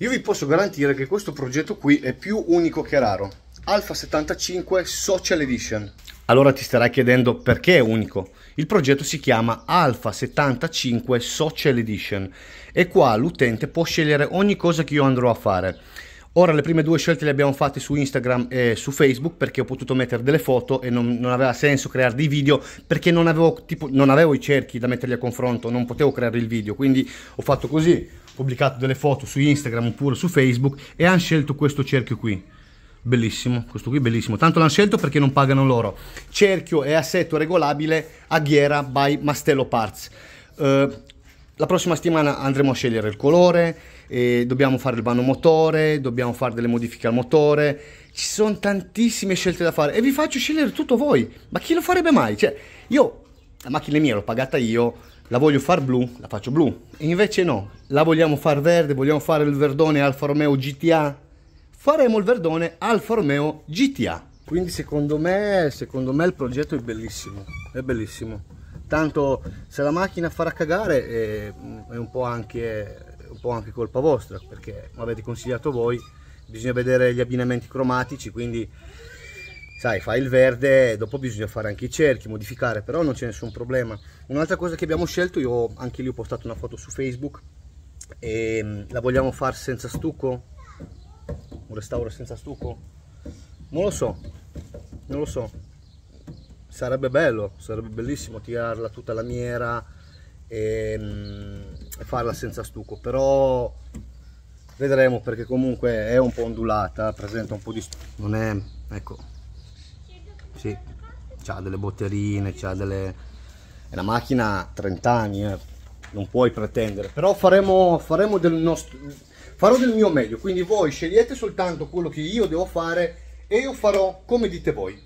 Io vi posso garantire che questo progetto qui è più unico che raro. Alfa 75 Social Edition. Allora ti starai chiedendo perché è unico. Il progetto si chiama Alfa 75 Social Edition e qua l'utente può scegliere ogni cosa che io andrò a fare. Ora le prime due scelte le abbiamo fatte su Instagram e su Facebook perché ho potuto mettere delle foto e non, non aveva senso creare dei video perché non avevo, tipo, non avevo, i cerchi da metterli a confronto, non potevo creare il video, quindi ho fatto così, ho pubblicato delle foto su Instagram oppure su Facebook e hanno scelto questo cerchio qui. Bellissimo, questo qui bellissimo. Tanto l'hanno scelto perché non pagano loro. Cerchio e assetto regolabile a ghiera by Mastello Parts. Uh, la prossima settimana andremo a scegliere il colore, eh, dobbiamo fare il vano motore, dobbiamo fare delle modifiche al motore, ci sono tantissime scelte da fare e vi faccio scegliere tutto voi, ma chi lo farebbe mai? Cioè, io la macchina mia, l'ho pagata io, la voglio far blu, la faccio blu, e invece no, la vogliamo far verde, vogliamo fare il verdone Alfa Romeo GTA, faremo il verdone Alfa Romeo GTA. Quindi secondo me, secondo me il progetto è bellissimo, è bellissimo tanto se la macchina farà cagare eh, è, un po' anche un po' anche colpa vostra perché mi avete consigliato voi bisogna vedere gli abbinamenti cromatici quindi sai fai il verde dopo bisogna fare anche i cerchi modificare però non c'è nessun problema un'altra cosa che abbiamo scelto io anche lì ho postato una foto su facebook e ehm, la vogliamo fare senza stucco un restauro senza stucco non lo so non lo so sarebbe bello sarebbe bellissimo tirarla tutta lamiera Ehm, e, farla senza stucco però vedremo perché comunque è un po' ondulata presenta un po' di non è ecco sì c'ha delle botterine c'ha delle è una macchina 30 anni eh. non puoi pretendere però faremo faremo del nostro farò del mio meglio quindi voi scegliete soltanto quello che io devo fare e io farò come dite voi